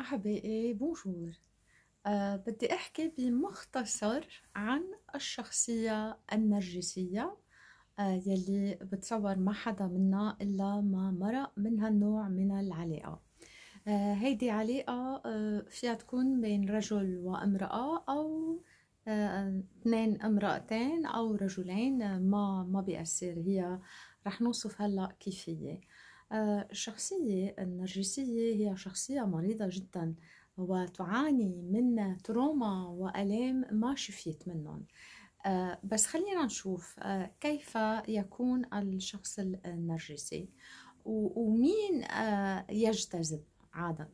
أحبائي بونجور أه بدي أحكي بمختصر عن الشخصية النرجسية أه يلي بتصور ما حدا منا إلا ما مرق من هالنوع من العلاقة أه هيدي علاقة أه فيها تكون بين رجل وامرأة أو آه، اثنين أه امرأتين أو رجلين آه، ما ما بيأثر هي رح نوصف هلا كيف هي الشخصية آه، النرجسية هي شخصية مريضة جدا وتعاني من تروما وألام ما شفيت منهم آه، بس خلينا نشوف آه، كيف يكون الشخص النرجسي ومين يجتذب عادةً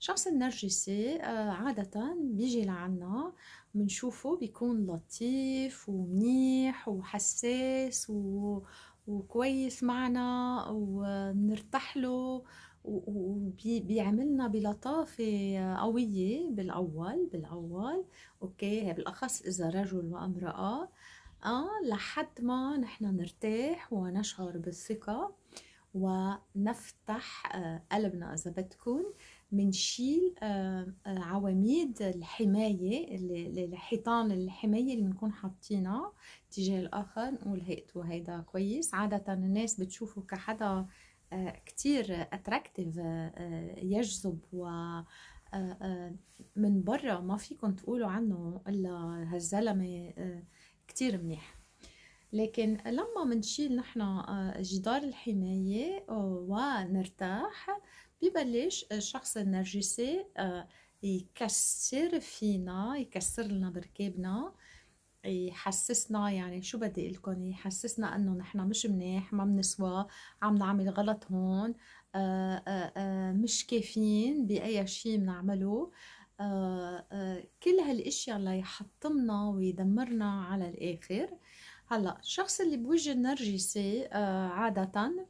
الشخص النرجسي عادة بيجي لعنا بنشوفه بيكون لطيف ومنيح وحساس و... وكويس معنا ونرتاح له وبيعملنا بلطافة قوية بالأول بالأول أوكي بالأخص إذا رجل وامرأة آه لحد ما نحن نرتاح ونشعر بالثقة ونفتح قلبنا إذا بدكم بنشيل آه، آه، عواميد الحماية الحيطان الحماية اللي بنكون حاطينها تجاه الآخر نقول هيئته هيدا كويس عادة الناس بتشوفه كحدا آه، كتير اتراكتيف يجذب و من برا ما فيكم تقولوا عنه الا هالزلمه كتير منيح لكن لما منشيل نحن آه، جدار الحماية آه، ونرتاح ببلش الشخص آه، النرجسي يكسر فينا يكسر لنا بركابنا يحسسنا يعني شو بدي لكم يحسسنا انه نحن مش منيح ما بنسوى عم نعمل غلط هون مش كافيين باي شيء بنعمله كل هالاشياء اللي يحطمنا ويدمرنا على الاخر هلا الشخص اللي بوجه النرجسي آه، عادة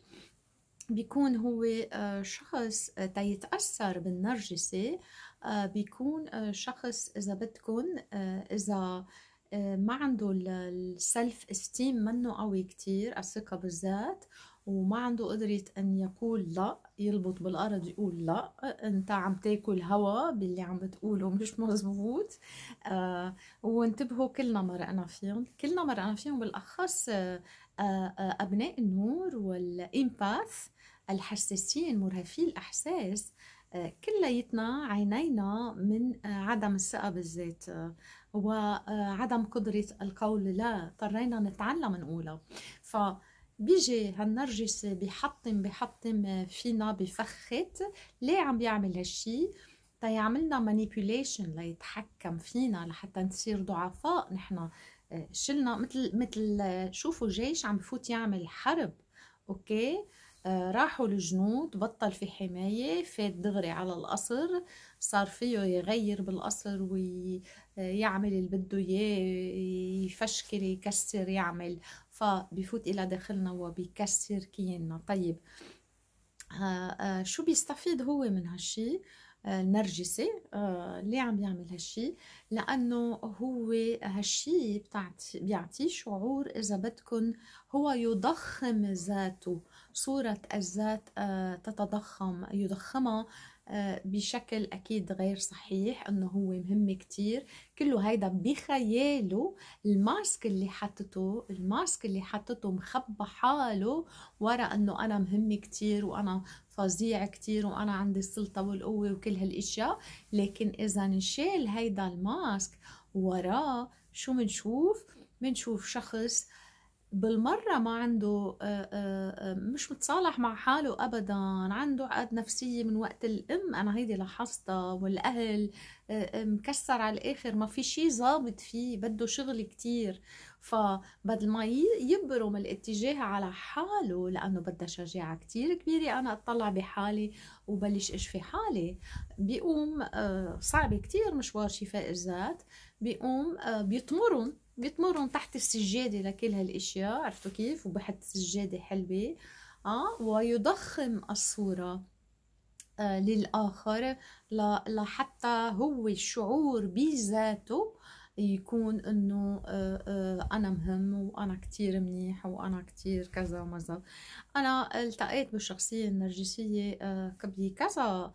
بيكون هو آه، شخص آه، تيتأثر بالنرجسي بيكون شخص إذا بدكم إذا ما عنده السلف استيم منه قوي كتير الثقة بالذات وما عنده قدرة أن يقول لا يلبط بالأرض يقول لا أنت عم تاكل هوا باللي عم بتقوله مش مزبوط آه وانتبهوا كلنا مرقنا فيهم كلنا مرقنا فيهم بالأخص آه آه أبناء النور والإمباث الحساسين مرهفي الأحساس آه، كليتنا عينينا من آه، عدم الثقة بالذات آه، وعدم قدرة القول لا اضطرينا نتعلم نقولها ف بيجي هالنرجس بحطم بحطم آه، فينا بفخت ليه عم بيعمل هالشي تيعملنا مانيبيوليشن ليتحكم فينا لحتى نصير ضعفاء نحن آه، شلنا مثل مثل آه، شوفوا جيش عم بفوت يعمل حرب اوكي راحوا الجنود بطل في حماية فات دغري على القصر صار فيه يغير بالقصر ويعمل اللي بده اياه يفشكل يكسر يعمل فبفوت الى داخلنا وبيكسر كياننا طيب آه، آه، شو بيستفيد هو من هالشي آه، النرجسي ليه اللي عم يعمل هالشي لانه هو هالشي بيعطي شعور اذا بدكم هو يضخم ذاته صورة الذات تتضخم يضخمها بشكل اكيد غير صحيح انه هو مهم كتير كله هيدا بخياله الماسك اللي حطته الماسك اللي حطته مخبى حاله ورا انه انا مهم كتير وانا فظيع كتير وانا عندي السلطة والقوة وكل هالاشياء لكن اذا نشيل هيدا الماسك وراه شو منشوف منشوف شخص آه بالمرة ما عنده آه، آه، آه، مش متصالح مع حاله أبدا عنده عقد نفسية من وقت الأم أنا هيدي لاحظتها والأهل مكسر على الآخر ما في شي ظابط فيه بده شغل كتير فبدل ما يبرم الاتجاه على حاله لأنه بدها شجاعة كتير كبيرة أنا أطلع بحالي وبلش أشفي حالي بيقوم صعب كتير مشوار شفاء الذات بيقوم بيطمرن بيتمرن تحت السجاده لكل هالاشياء عرفتوا كيف وبحط سجاده حلوه اه ويضخم الصوره آه للاخر لحتى هو الشعور بذاته يكون انه آه، آه، انا مهم وانا كتير منيح وانا كتير كذا ومزا انا التقيت بالشخصيه النرجسيه آه، قبل كذا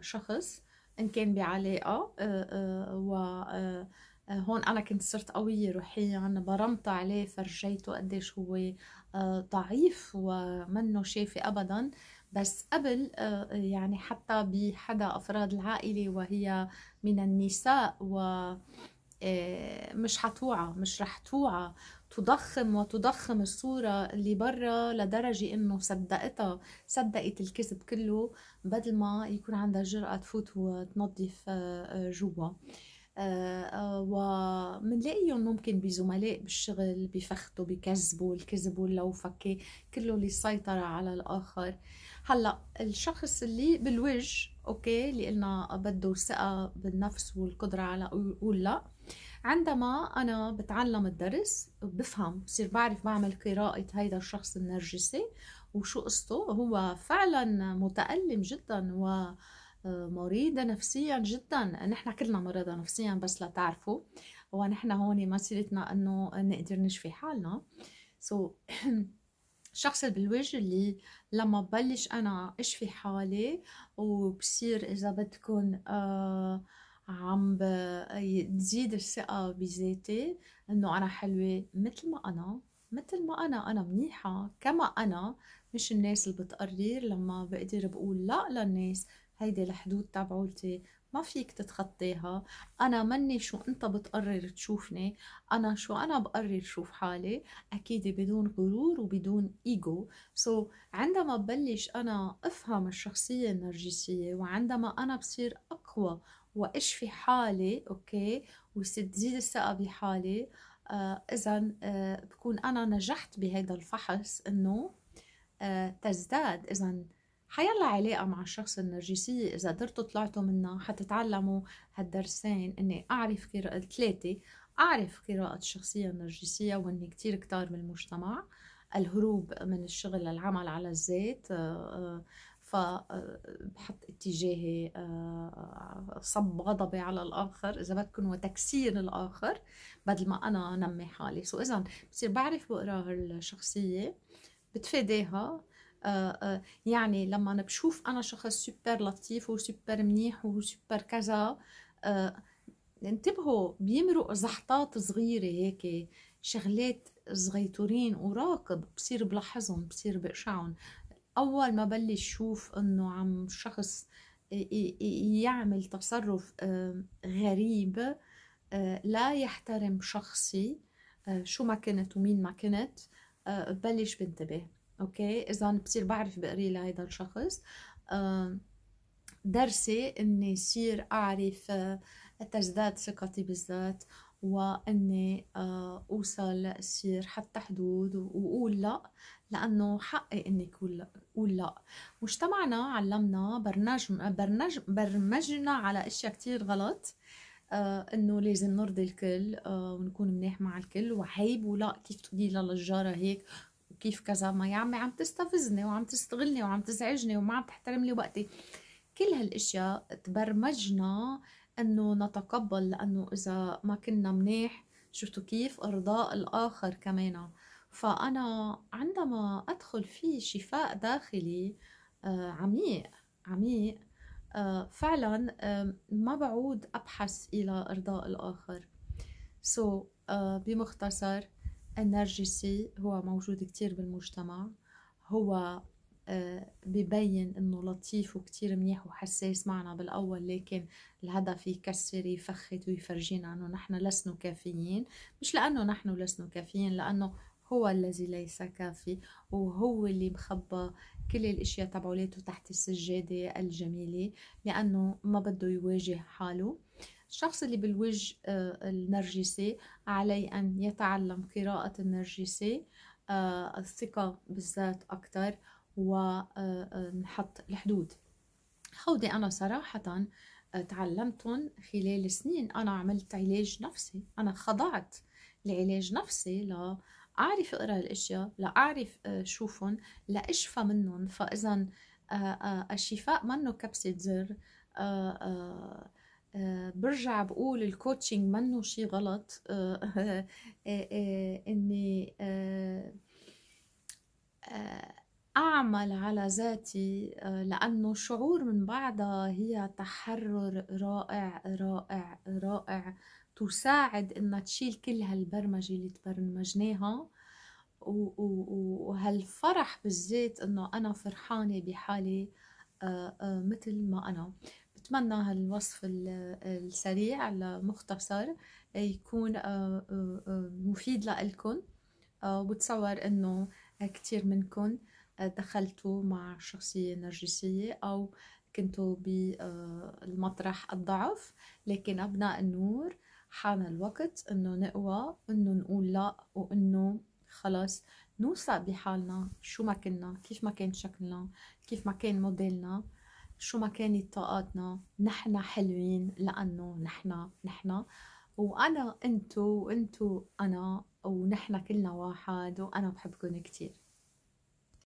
شخص ان كان بعلاقه و آه، هون انا كنت صرت قويه روحيا برمت عليه فرجيته قديش هو آه، ضعيف ومنه شافي ابدا بس قبل آه، يعني حتى بحدا افراد العائله وهي من النساء و مش حتوعى مش رح توعى تضخم وتضخم الصورة اللي برا لدرجة انه صدقتها صدقت الكذب كله بدل ما يكون عندها جرأة تفوت وتنظف جوا آه، ومنلاقيهم ممكن بزملاء بالشغل بفختوا بكذبوا الكذب واللوفكة كله اللي سيطر على الآخر هلا الشخص اللي بالوجه اوكي اللي قلنا بده ثقة بالنفس والقدرة على قول لا عندما انا بتعلم الدرس بفهم بصير بعرف بعمل قراءة هيدا الشخص النرجسي وشو قصته هو فعلا متألم جدا و مريضة نفسيا جدا نحن كلنا مريضة نفسيا بس لتعرفوا ونحن هون مسيرتنا انه نقدر نشفي حالنا سو so, الشخص بالوجه اللي لما ببلش انا اشفي حالي وبصير اذا بدكم آه عم بزيد الثقة بذاتي انه انا حلوة مثل ما انا مثل ما انا انا منيحة كما انا مش الناس اللي بتقرر لما بقدر بقول لا للناس هيدي الحدود تبعولتي ما فيك تتخطيها انا مني شو انت بتقرر تشوفني انا شو انا بقرر شوف حالي اكيد بدون غرور وبدون ايجو سو so, عندما ببلش انا افهم الشخصيه النرجسيه وعندما انا بصير اقوى واشفي حالي اوكي وتزيد الثقه بحالي آه اذا آه بكون انا نجحت بهذا الفحص انه آه تزداد اذا حيلا علاقة مع الشخص النرجسي إذا قدرتوا طلعتوا منها حتتعلموا هالدرسين إني أعرف قراءة ثلاثة أعرف قراءة الشخصية النرجسية وإني كتير كتار من المجتمع الهروب من الشغل للعمل على الذات آه، آه، فبحط آه، اتجاهي صب غضبي على الاخر اذا بدكم وتكسير الاخر بدل ما انا نمي حالي سو اذا بصير بعرف بقرا الشخصيه بتفاداها آه، آه، يعني لما أنا بشوف أنا شخص سوبر لطيف وسوبر منيح وسوبر كذا آه، انتبهوا بيمرق زحطات صغيرة هيك شغلات صغيتورين وراقب بصير بلاحظهم بصير بقشعهم أول ما بلش شوف إنه عم شخص يعمل تصرف غريب لا يحترم شخصي شو ما كنت ومين ما كنت بلش بنتبه اوكي اذا بصير بعرف بقري لهيدا الشخص درسي اني صير اعرف آه، تزداد ثقتي بالذات واني آه، اوصل صير حتى حدود واقول لا لانه حقي اني اقول لا مجتمعنا علمنا برنامج برنامج برمجنا على اشياء كتير غلط آه انه لازم نرضي الكل آه ونكون منيح مع الكل وعيب ولا كيف تقولي للجاره هيك كيف كذا ما يا عمي عم تستفزني وعم تستغلني وعم تزعجني وما عم تحترم لي وقتي كل هالاشياء تبرمجنا انه نتقبل لانه اذا ما كنا منيح شفتوا كيف ارضاء الاخر كمان فانا عندما ادخل في شفاء داخلي آه، عميق عميق آه، فعلا ما بعود ابحث الى ارضاء الاخر سو so, آه، بمختصر النرجسي هو موجود كتير بالمجتمع هو آه، ببين انه لطيف وكتير منيح وحساس معنا بالاول لكن الهدف يكسر يفخت ويفرجينا انه نحن لسنا كافيين مش لانه نحن لسنا كافيين لانه هو الذي ليس كافي وهو اللي مخبى كل الاشياء تبعولاته تحت السجاده الجميله لانه ما بده يواجه حاله الشخص اللي بالوجه آه، النرجسي عليه أن يتعلم قراءة النرجسي آه، الثقة بالذات أكثر ونحط آه، الحدود هودي أنا صراحة تعلمتهم خلال سنين أنا عملت علاج نفسي أنا خضعت لعلاج نفسي لأعرف أعرف أقرأ الأشياء لأعرف شوفهم لأشفى منهم فإذا الشفاء منه كبسة زر آه، برجع بقول الكوتشنج منه شي غلط آه، آه، اني اعمل على ذاتي لانه شعور من بعدها هي تحرر رائع رائع رائع تساعد انها تشيل كل هالبرمجه اللي تبرمجناها وهالفرح بالذات انه انا فرحانه بحالي مثل ما انا بتمنى هالوصف السريع المختصر آه، يكون آه، آه، مفيد لكم وبتصور انه كتير منكم دخلتوا مع شخصية نرجسية أو كنتوا بالمطرح الضعف لكن أبناء النور حان الوقت انه نقوى انه نقول لا وانه خلاص نوثق بحالنا شو ما كنا كيف ما كان شكلنا كيف ما كان موديلنا شو ما كانت طاقاتنا نحن حلوين لأنه نحن نحن وأنا أنتو وأنتو أنا ونحن كلنا واحد وأنا بحبكن كتير